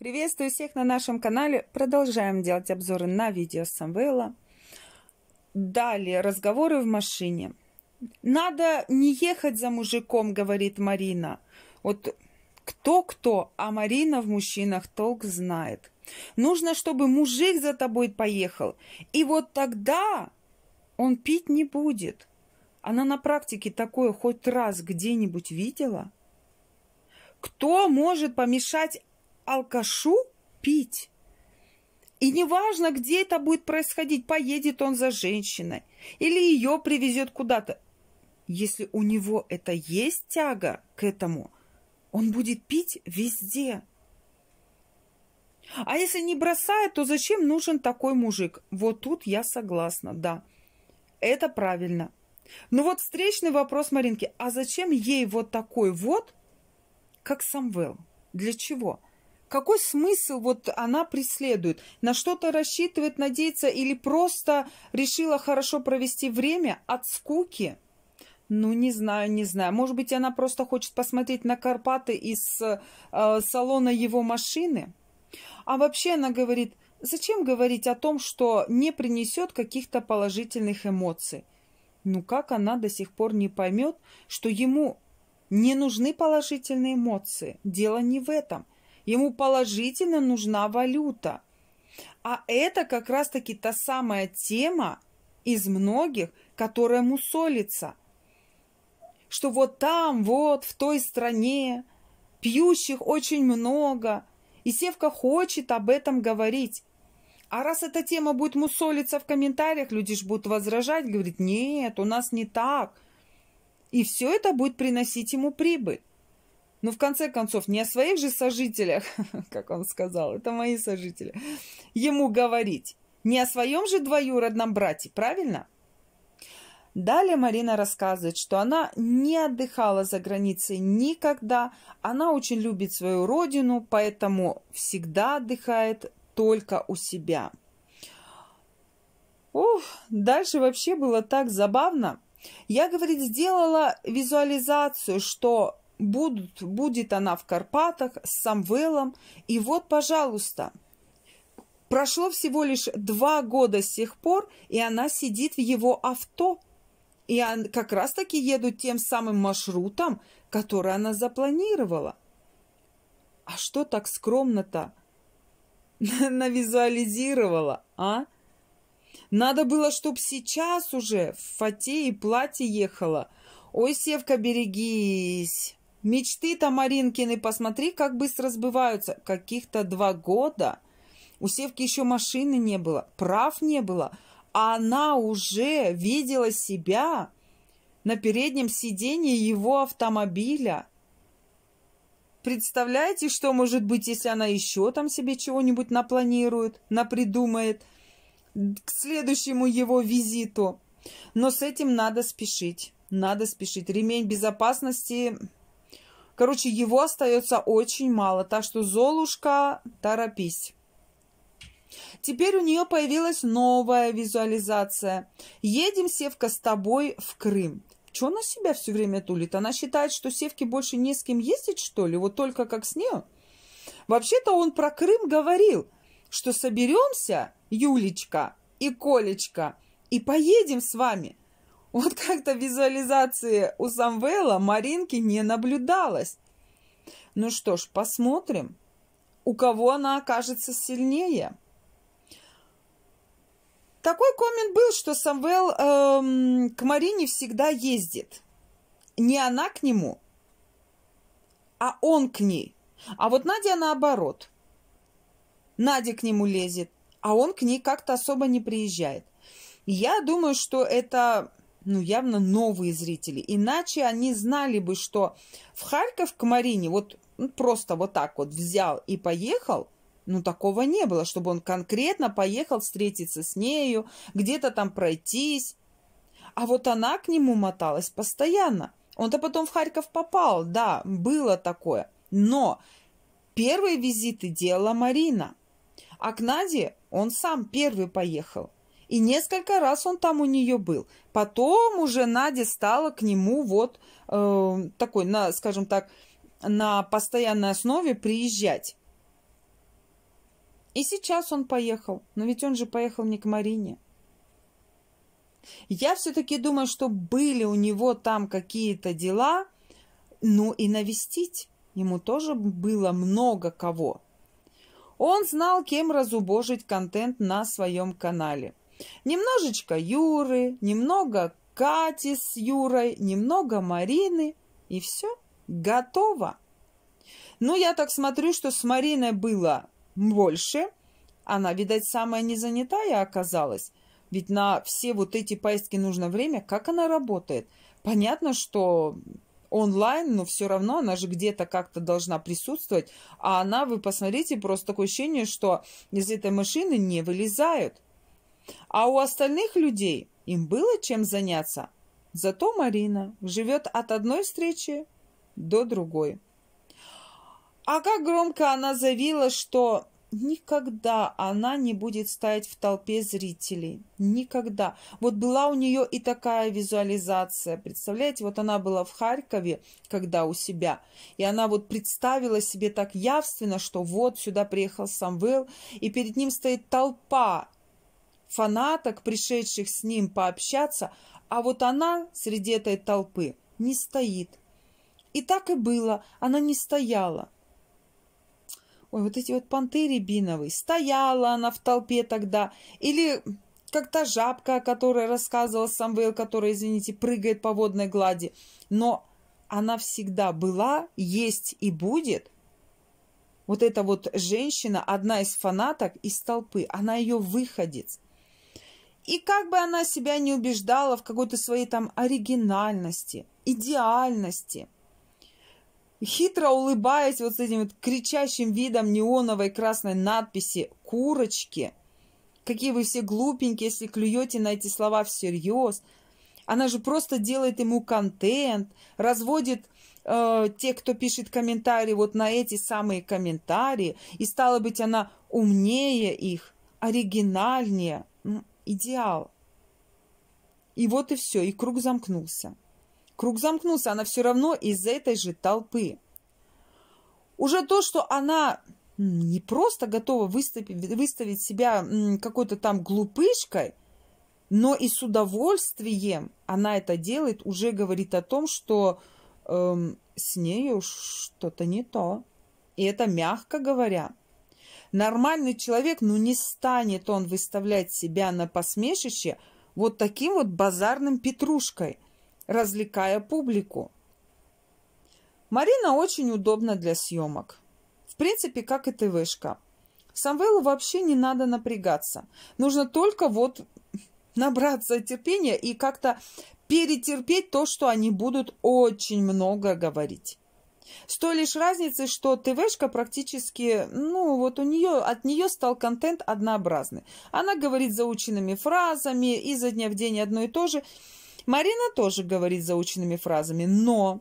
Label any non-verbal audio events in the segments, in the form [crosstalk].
Приветствую всех на нашем канале. Продолжаем делать обзоры на видео с Самвела. Далее, разговоры в машине. Надо не ехать за мужиком, говорит Марина. Вот кто-кто, а Марина в мужчинах толк знает. Нужно, чтобы мужик за тобой поехал. И вот тогда он пить не будет. Она на практике такое хоть раз где-нибудь видела? Кто может помешать алкашу пить. И неважно, где это будет происходить, поедет он за женщиной или ее привезет куда-то. Если у него это есть тяга к этому, он будет пить везде. А если не бросает, то зачем нужен такой мужик? Вот тут я согласна, да. Это правильно. Ну вот встречный вопрос Маринки. А зачем ей вот такой вот, как Самвел? Для чего? какой смысл вот она преследует? На что-то рассчитывает, надеется или просто решила хорошо провести время от скуки? Ну, не знаю, не знаю. Может быть, она просто хочет посмотреть на Карпаты из э, салона его машины? А вообще она говорит, зачем говорить о том, что не принесет каких-то положительных эмоций? Ну, как она до сих пор не поймет, что ему не нужны положительные эмоции? Дело не в этом. Ему положительно нужна валюта. А это как раз-таки та самая тема из многих, которая мусолится. Что вот там, вот, в той стране, пьющих очень много. И Севка хочет об этом говорить. А раз эта тема будет мусолиться в комментариях, люди же будут возражать, говорить, нет, у нас не так. И все это будет приносить ему прибыль. Но ну, в конце концов, не о своих же сожителях, [laughs] как он сказал, это мои сожители, ему говорить. Не о своем же двоюродном брате, правильно? Далее Марина рассказывает, что она не отдыхала за границей никогда. Она очень любит свою родину, поэтому всегда отдыхает только у себя. Ух, дальше вообще было так забавно. Я, говорит, сделала визуализацию, что будут, будет она в Карпатах с Самвелом. И вот, пожалуйста, прошло всего лишь два года с тех пор, и она сидит в его авто. И он, как раз-таки едут тем самым маршрутом, который она запланировала. А что так скромно-то [laughs] навизуализировала, а? Надо было, чтоб сейчас уже в фате и платье ехала. Ой, Севка, берегись! мечты Тамаринкины, посмотри, как быстро сбываются. Каких-то два года. У Севки еще машины не было, прав не было. А она уже видела себя на переднем сидении его автомобиля. Представляете, что может быть, если она еще там себе чего-нибудь напланирует, напридумает к следующему его визиту? Но с этим надо спешить. Надо спешить. Ремень безопасности Короче, его остается очень мало. Так что, Золушка, торопись. Теперь у нее появилась новая визуализация. Едем, Севка, с тобой в Крым. Че она себя все время тулит? Она считает, что Севке больше не с кем ездить, что ли? Вот только как с нею? Вообще-то он про Крым говорил, что соберемся, Юлечка и Колечка, и поедем с вами. Вот как-то визуализации у Самвела Маринки не наблюдалось. Ну что ж, посмотрим, у кого она окажется сильнее. Такой коммент был, что Самвел эм, к Марине всегда ездит. Не она к нему, а он к ней. А вот Надя наоборот. Надя к нему лезет, а он к ней как-то особо не приезжает. Я думаю, что это ну, явно новые зрители. Иначе они знали бы, что в Харьков к Марине вот ну, просто вот так вот взял и поехал, ну, такого не было, чтобы он конкретно поехал встретиться с нею, где-то там пройтись. А вот она к нему моталась постоянно. Он-то потом в Харьков попал, да, было такое. Но первые визиты делала Марина. А к Наде он сам первый поехал и несколько раз он там у нее был. Потом уже Надя стала к нему вот э, такой, на, скажем так, на постоянной основе приезжать. И сейчас он поехал, но ведь он же поехал не к Марине. Я все-таки думаю, что были у него там какие-то дела, ну и навестить ему тоже было много кого. Он знал, кем разубожить контент на своем канале. Немножечко Юры, немного Кати с Юрой, немного Марины, и все, готово. Ну, я так смотрю, что с Мариной было больше. Она, видать, самая незанятая оказалась. Ведь на все вот эти поездки нужно время. Как она работает? Понятно, что онлайн, но все равно она же где-то как-то должна присутствовать. А она, вы посмотрите, просто такое ощущение, что из этой машины не вылезают. А у остальных людей им было чем заняться. Зато Марина живет от одной встречи до другой. А как громко она заявила, что никогда она не будет стоять в толпе зрителей. Никогда. Вот была у нее и такая визуализация. Представляете, вот она была в Харькове, когда у себя, и она вот представила себе так явственно, что вот сюда приехал Самвел, и перед ним стоит толпа, фанаток, пришедших с ним пообщаться, а вот она среди этой толпы не стоит. И так и было, она не стояла. Ой, вот эти вот понты рябиновые. Стояла она в толпе тогда. Или как то жабка, о которой рассказывал Самвел, которая, извините, прыгает по водной глади. Но она всегда была, есть и будет. Вот эта вот женщина, одна из фанаток из толпы, она ее выходец. И как бы она себя не убеждала в какой-то своей там оригинальности, идеальности, хитро улыбаясь вот с этим вот кричащим видом неоновой красной надписи «Курочки», какие вы все глупенькие, если клюете на эти слова всерьез. Она же просто делает ему контент, разводит э, те, кто пишет комментарии, вот на эти самые комментарии. И стало быть, она умнее их, оригинальнее идеал. И вот и все, и круг замкнулся. Круг замкнулся, она все равно из этой же толпы. Уже то, что она не просто готова выставить, выставить себя какой-то там глупышкой, но и с удовольствием она это делает, уже говорит о том, что эм, с нею что-то не то. И это мягко говоря – Нормальный человек, ну не станет он выставлять себя на посмешище вот таким вот базарным петрушкой, развлекая публику. Марина очень удобна для съемок. В принципе, как и ТВшка. Самвелу вообще не надо напрягаться. Нужно только вот [laughs] набраться терпения и как-то перетерпеть то, что они будут очень много говорить. С той лишь разницей, что ТВшка практически, ну вот у нее, от нее стал контент однообразный. Она говорит заученными фразами, и за дня в день одно и то же. Марина тоже говорит заученными фразами, но,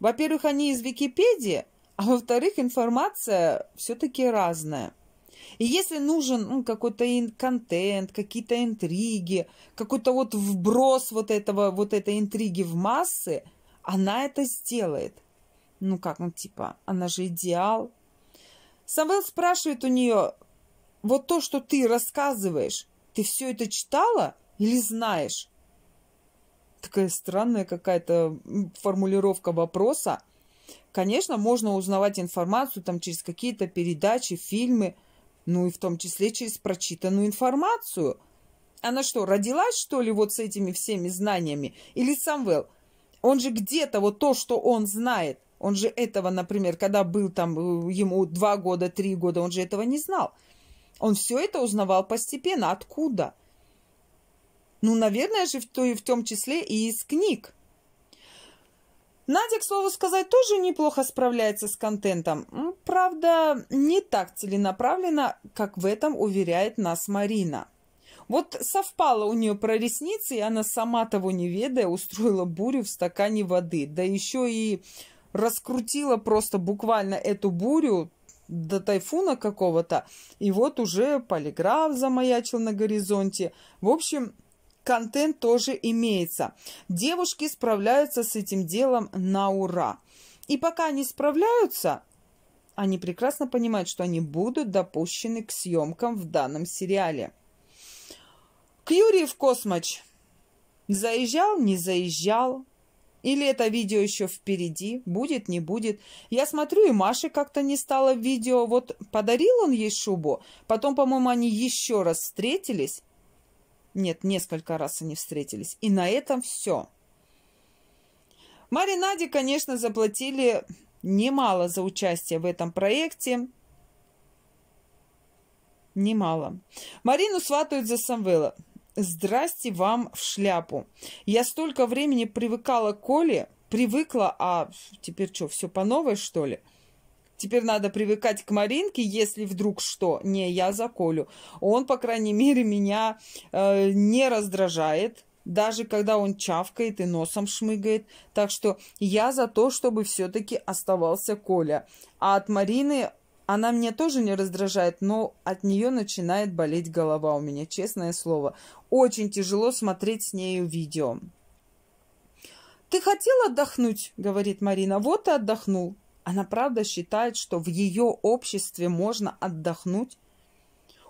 во-первых, они из Википедии, а во-вторых, информация все-таки разная. И если нужен ну, какой-то контент, какие-то интриги, какой-то вот вброс вот этого, вот этой интриги в массы, она это сделает – ну как, ну типа, она же идеал. Самвел спрашивает у нее, вот то, что ты рассказываешь, ты все это читала или знаешь? Такая странная какая-то формулировка вопроса. Конечно, можно узнавать информацию там через какие-то передачи, фильмы, ну и в том числе через прочитанную информацию. Она что, родилась, что ли, вот с этими всеми знаниями? Или Самвел? Он же где-то вот то, что он знает, он же этого, например, когда был там э, ему два года, три года, он же этого не знал. Он все это узнавал постепенно. Откуда? Ну, наверное же, в, то, в том числе и из книг. Надя, к слову сказать, тоже неплохо справляется с контентом. Правда, не так целенаправленно, как в этом уверяет нас Марина. Вот совпало у нее про ресницы, и она сама того не ведая устроила бурю в стакане воды. Да еще и раскрутила просто буквально эту бурю до тайфуна какого-то. И вот уже полиграф замаячил на горизонте. В общем, контент тоже имеется. Девушки справляются с этим делом на ура. И пока они справляются, они прекрасно понимают, что они будут допущены к съемкам в данном сериале. К Юрию в Космоч. Заезжал, не заезжал, или это видео еще впереди, будет, не будет. Я смотрю, и Маше как-то не стало в видео. Вот подарил он ей шубу, потом, по-моему, они еще раз встретились. Нет, несколько раз они встретились. И на этом все. Маре Наде, конечно, заплатили немало за участие в этом проекте. Немало. Марину сватают за Самвела. «Здрасте вам в шляпу». Я столько времени привыкала к Коле, привыкла, а теперь что, все по новой, что ли?» Теперь надо привыкать к Маринке, если вдруг что. Не, я за Колю. Он, по крайней мере, меня э, не раздражает, даже когда он чавкает и носом шмыгает. Так что я за то, чтобы все-таки оставался Коля. А от Марины она меня тоже не раздражает, но от нее начинает болеть голова у меня, честное слово. Очень тяжело смотреть с нею видео. «Ты хотел отдохнуть?» — говорит Марина. «Вот и отдохнул». Она правда считает, что в ее обществе можно отдохнуть?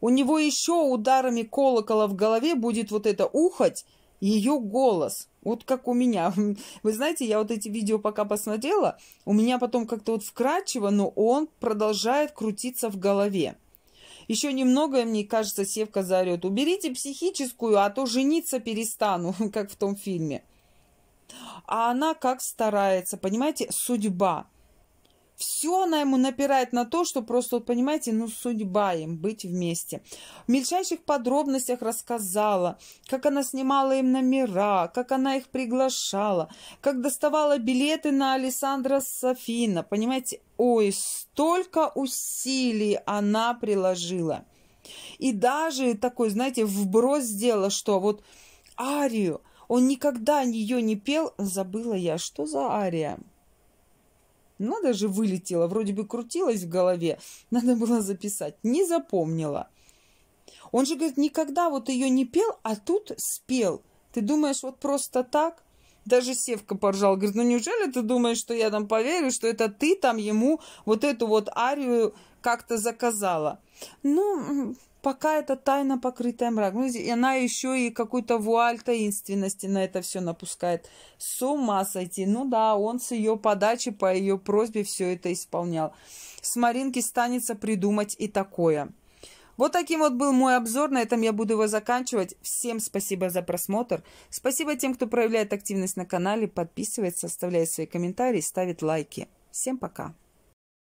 У него еще ударами колокола в голове будет вот это ухать, ее голос. Вот как у меня. [laughs] Вы знаете, я вот эти видео пока посмотрела, у меня потом как-то вот вкрадчиво, но он продолжает крутиться в голове. Еще немного, мне кажется, Севка заорет. Уберите психическую, а то жениться перестану, [laughs] как в том фильме. А она как старается, понимаете, судьба – все она ему напирает на то, что просто, вот, понимаете, ну судьба им быть вместе. В мельчайших подробностях рассказала, как она снимала им номера, как она их приглашала, как доставала билеты на Александра Софина. Понимаете, ой, столько усилий она приложила. И даже такой, знаете, вброс сделала, что вот арию, он никогда ее не пел, забыла я, что за ария. Надо ну, же, вылетела, вроде бы крутилась в голове. Надо было записать. Не запомнила. Он же, говорит, никогда вот ее не пел, а тут спел. Ты думаешь, вот просто так? Даже Севка поржал, говорит, ну неужели ты думаешь, что я там поверю, что это ты там ему вот эту вот арию как-то заказала? Ну, пока это тайна, покрытая мраком. Ну, и она еще и какую-то вуаль таинственности на это все напускает. С ума сойти. Ну да, он с ее подачи, по ее просьбе все это исполнял. С Маринки станется придумать и такое. Вот таким вот был мой обзор. На этом я буду его заканчивать. Всем спасибо за просмотр. Спасибо тем, кто проявляет активность на канале, подписывается, оставляет свои комментарии, ставит лайки. Всем пока.